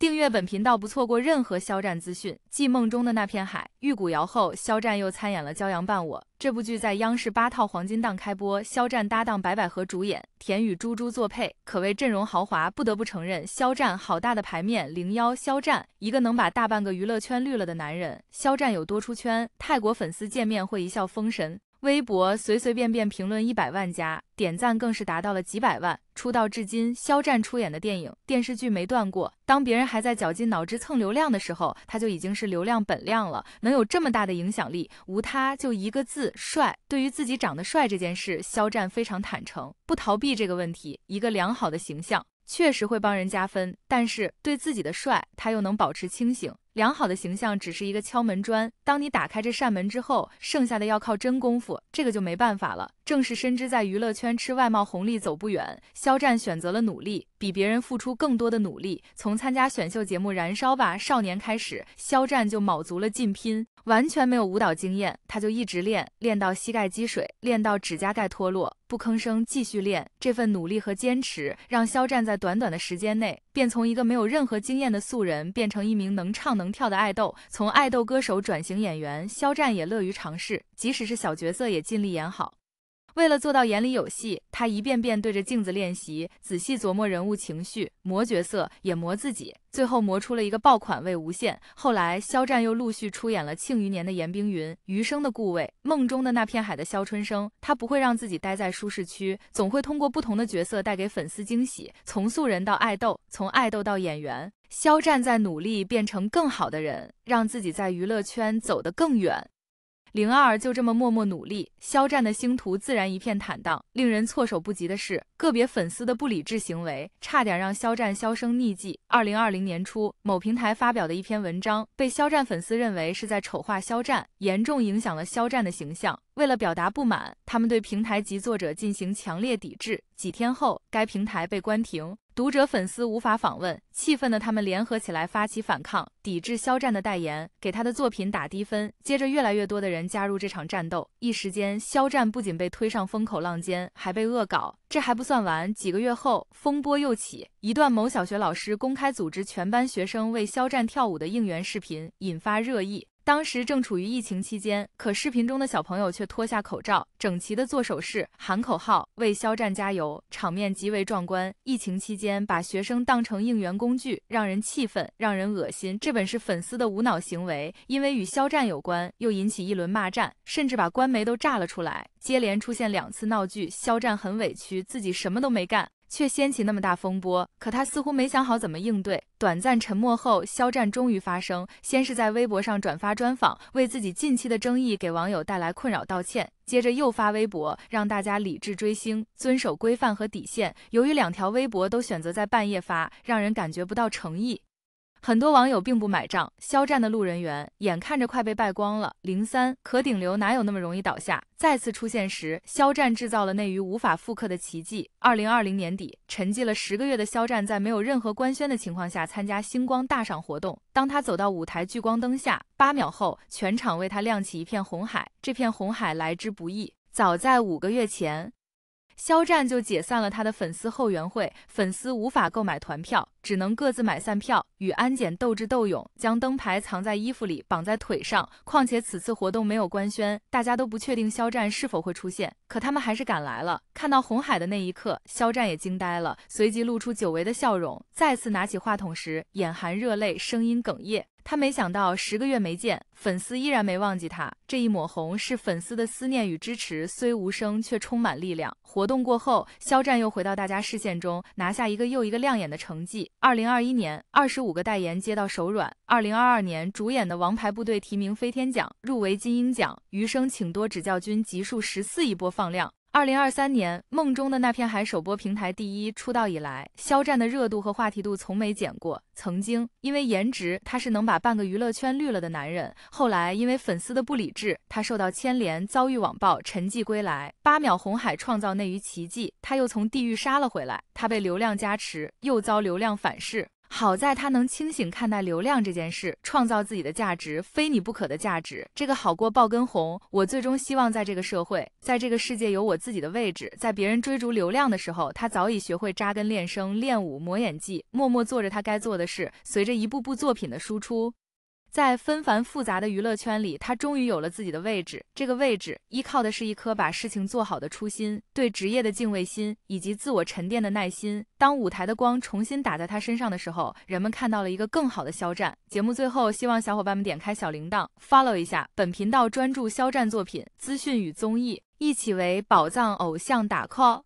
订阅本频道，不错过任何肖战资讯。《继《梦中的那片海》玉骨遥后，肖战又参演了《骄阳伴我》这部剧，在央视八套黄金档开播。肖战搭档白百合主演，田雨、猪珠作配，可谓阵容豪华。不得不承认，肖战好大的牌面。零幺，肖战，一个能把大半个娱乐圈绿了的男人。肖战有多出圈？泰国粉丝见面会一笑封神。微博随随便便评论一百万加，点赞更是达到了几百万。出道至今，肖战出演的电影、电视剧没断过。当别人还在绞尽脑汁蹭流量的时候，他就已经是流量本量了。能有这么大的影响力，无他就一个字：帅。对于自己长得帅这件事，肖战非常坦诚，不逃避这个问题。一个良好的形象确实会帮人加分，但是对自己的帅，他又能保持清醒。良好的形象只是一个敲门砖，当你打开这扇门之后，剩下的要靠真功夫，这个就没办法了。正是深知在娱乐圈吃外貌红利走不远，肖战选择了努力，比别人付出更多的努力。从参加选秀节目《燃烧吧少年》开始，肖战就卯足了劲拼，完全没有舞蹈经验，他就一直练，练到膝盖积水，练到指甲盖脱落，不吭声继续练。这份努力和坚持，让肖战在短短的时间内。便从一个没有任何经验的素人变成一名能唱能跳的爱豆，从爱豆歌手转型演员，肖战也乐于尝试，即使是小角色也尽力演好。为了做到眼里有戏，他一遍遍对着镜子练习，仔细琢磨人物情绪，磨角色也磨自己，最后磨出了一个爆款《魏无羡》。后来，肖战又陆续出演了《庆余年》的严冰云、《余生》的顾魏》，《梦中的那片海》的肖春生。他不会让自己待在舒适区，总会通过不同的角色带给粉丝惊喜。从素人到爱豆，从爱豆到演员，肖战在努力变成更好的人，让自己在娱乐圈走得更远。零二就这么默默努力，肖战的星途自然一片坦荡。令人措手不及的是，个别粉丝的不理智行为，差点让肖战销声匿迹。二零二零年初，某平台发表的一篇文章，被肖战粉丝认为是在丑化肖战，严重影响了肖战的形象。为了表达不满，他们对平台及作者进行强烈抵制。几天后，该平台被关停。读者粉丝无法访问，气愤的他们联合起来发起反抗，抵制肖战的代言，给他的作品打低分。接着，越来越多的人加入这场战斗，一时间，肖战不仅被推上风口浪尖，还被恶搞。这还不算完，几个月后，风波又起，一段某小学老师公开组织全班学生为肖战跳舞的应援视频引发热议。当时正处于疫情期间，可视频中的小朋友却脱下口罩，整齐的做手势、喊口号，为肖战加油，场面极为壮观。疫情期间把学生当成应援工具，让人气愤，让人恶心。这本是粉丝的无脑行为，因为与肖战有关，又引起一轮骂战，甚至把官媒都炸了出来。接连出现两次闹剧，肖战很委屈，自己什么都没干。却掀起那么大风波，可他似乎没想好怎么应对。短暂沉默后，肖战终于发声，先是在微博上转发专访，为自己近期的争议给网友带来困扰道歉，接着又发微博让大家理智追星，遵守规范和底线。由于两条微博都选择在半夜发，让人感觉不到诚意。很多网友并不买账，肖战的路人缘眼看着快被败光了。零三可顶流哪有那么容易倒下？再次出现时，肖战制造了内娱无法复刻的奇迹。二零二零年底，沉寂了十个月的肖战，在没有任何官宣的情况下参加星光大赏活动。当他走到舞台聚光灯下，八秒后，全场为他亮起一片红海。这片红海来之不易，早在五个月前。肖战就解散了他的粉丝后援会，粉丝无法购买团票，只能各自买散票，与安检斗智斗勇，将灯牌藏在衣服里，绑在腿上。况且此次活动没有官宣，大家都不确定肖战是否会出现，可他们还是赶来了。看到红海的那一刻，肖战也惊呆了，随即露出久违的笑容，再次拿起话筒时，眼含热泪，声音哽咽。他没想到，十个月没见，粉丝依然没忘记他。这一抹红是粉丝的思念与支持，虽无声，却充满力量。活动过后，肖战又回到大家视线中，拿下一个又一个亮眼的成绩。二零二一年，二十五个代言接到手软；二零二二年，主演的《王牌部队》提名飞天奖、入围金鹰奖，《余生请多指教》君集数十四亿播放量。二零二三年，梦中的那片海首播平台第一。出道以来，肖战的热度和话题度从没减过。曾经因为颜值，他是能把半个娱乐圈绿了的男人。后来因为粉丝的不理智，他受到牵连，遭遇网暴，沉寂归来。八秒红海创造内娱奇迹，他又从地狱杀了回来。他被流量加持，又遭流量反噬。好在他能清醒看待流量这件事，创造自己的价值，非你不可的价值，这个好过爆跟红。我最终希望在这个社会，在这个世界有我自己的位置。在别人追逐流量的时候，他早已学会扎根练声、练舞、磨演技，默默做着他该做的事。随着一部部作品的输出。在纷繁复杂的娱乐圈里，他终于有了自己的位置。这个位置依靠的是一颗把事情做好的初心，对职业的敬畏心，以及自我沉淀的耐心。当舞台的光重新打在他身上的时候，人们看到了一个更好的肖战。节目最后，希望小伙伴们点开小铃铛，follow 一下本频道，专注肖战作品资讯与综艺，一起为宝藏偶像打 call。